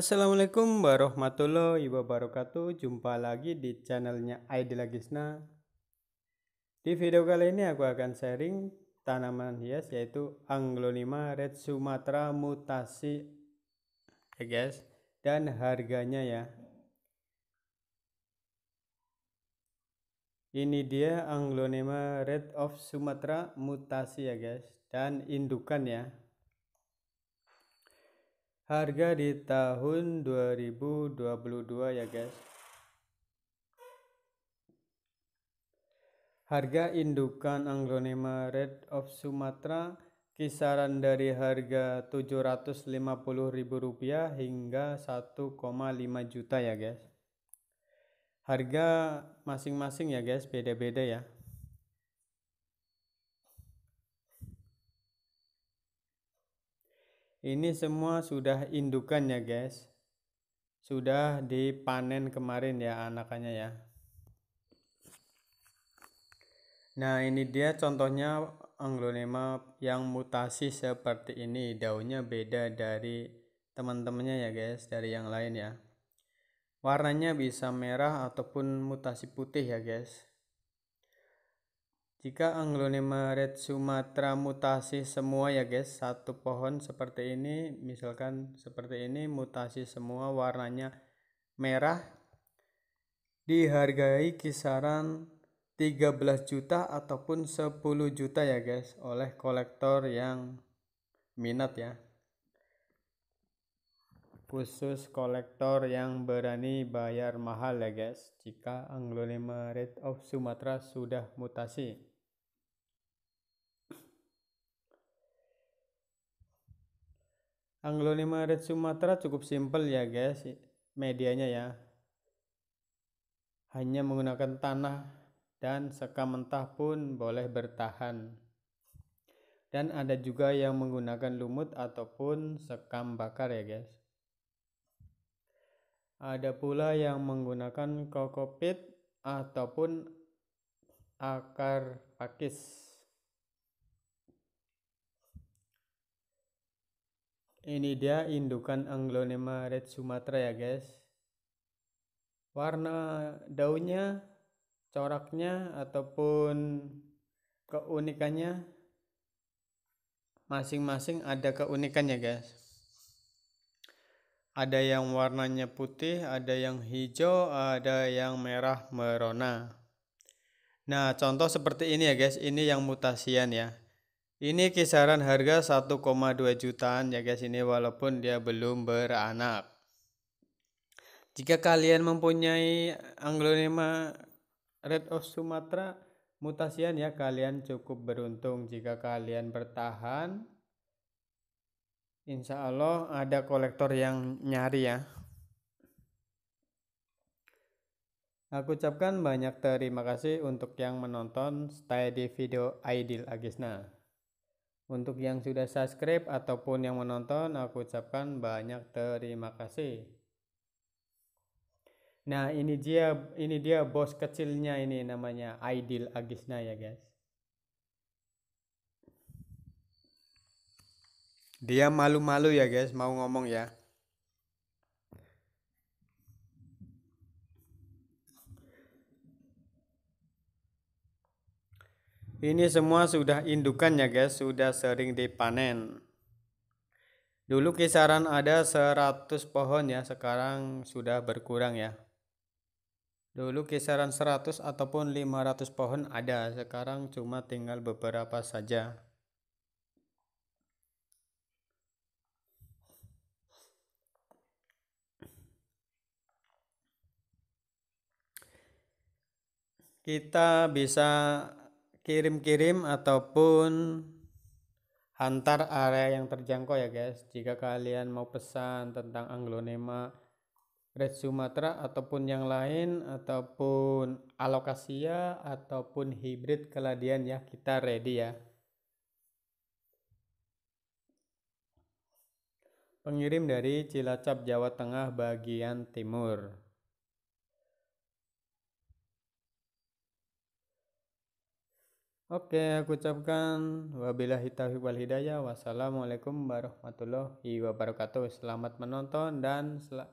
Assalamualaikum warahmatullahi wabarakatuh Jumpa lagi di channelnya Aidila Gisna Di video kali ini aku akan sharing tanaman hias yaitu Anglonema Red Sumatra Mutasi ya guys dan harganya ya Ini dia Anglonema Red of Sumatra mutasi ya guys dan indukan ya harga di tahun 2022 ya guys harga indukan anglonema red of sumatra kisaran dari harga rp rupiah hingga 1,5 juta ya guys harga masing-masing ya guys beda-beda ya ini semua sudah indukan ya guys sudah dipanen kemarin ya anakannya ya nah ini dia contohnya anglonema yang mutasi seperti ini daunnya beda dari teman-temannya ya guys dari yang lain ya warnanya bisa merah ataupun mutasi putih ya guys jika anglonema red Sumatera mutasi semua ya guys satu pohon seperti ini misalkan seperti ini mutasi semua warnanya merah dihargai kisaran 13 juta ataupun 10 juta ya guys oleh kolektor yang minat ya khusus kolektor yang berani bayar mahal ya guys jika Anglonema Red of Sumatera sudah mutasi Anglonema Red Sumatera cukup simple ya guys medianya ya hanya menggunakan tanah dan sekam mentah pun boleh bertahan dan ada juga yang menggunakan lumut ataupun sekam bakar ya guys ada pula yang menggunakan kokopit ataupun akar pakis Ini dia indukan anglonema red Sumatera ya guys. Warna daunnya, coraknya ataupun keunikannya masing-masing ada keunikannya guys. Ada yang warnanya putih, ada yang hijau, ada yang merah merona. Nah, contoh seperti ini ya guys, ini yang mutasian ya ini kisaran harga 1,2 jutaan ya guys ini walaupun dia belum beranak. Jika kalian mempunyai anglonema Red of Sumatra mutasian ya kalian cukup beruntung jika kalian bertahan. Insya Allah ada kolektor yang nyari ya. Aku ucapkan banyak terima kasih untuk yang menonton. Stay di video Aidil Agisna. Untuk yang sudah subscribe ataupun yang menonton, aku ucapkan banyak terima kasih. Nah, ini dia ini dia bos kecilnya ini namanya Aidil Agisna ya, guys. Dia malu-malu ya, guys, mau ngomong ya. Ini semua sudah indukan ya guys, sudah sering dipanen. Dulu kisaran ada 100 pohon ya, sekarang sudah berkurang ya. Dulu kisaran 100 ataupun 500 pohon ada, sekarang cuma tinggal beberapa saja. kita bisa kirim-kirim ataupun hantar area yang terjangkau ya guys jika kalian mau pesan tentang anglonema red sumatera ataupun yang lain ataupun alokasia ataupun hibrid keladian ya kita ready ya pengirim dari Cilacap Jawa Tengah bagian timur Oke, aku ucapkan wabillahi taufiq wal hidayah. Wassalamualaikum warahmatullahi wabarakatuh. Selamat menonton dan sel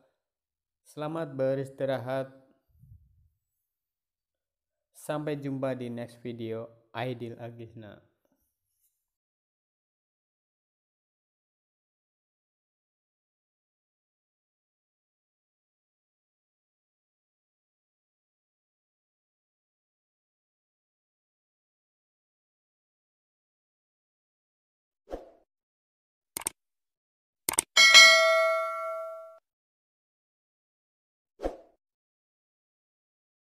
selamat beristirahat. Sampai jumpa di next video. Aidil Agisna.